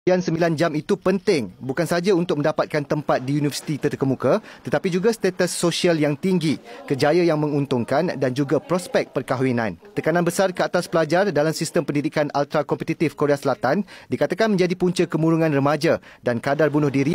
Pilihan sembilan jam itu penting bukan saja untuk mendapatkan tempat di universiti terkemuka tetapi juga status sosial yang tinggi, kejayaan yang menguntungkan dan juga prospek perkahwinan. Tekanan besar ke atas pelajar dalam sistem pendidikan ultra kompetitif Korea Selatan dikatakan menjadi punca kemurungan remaja dan kadar bunuh diri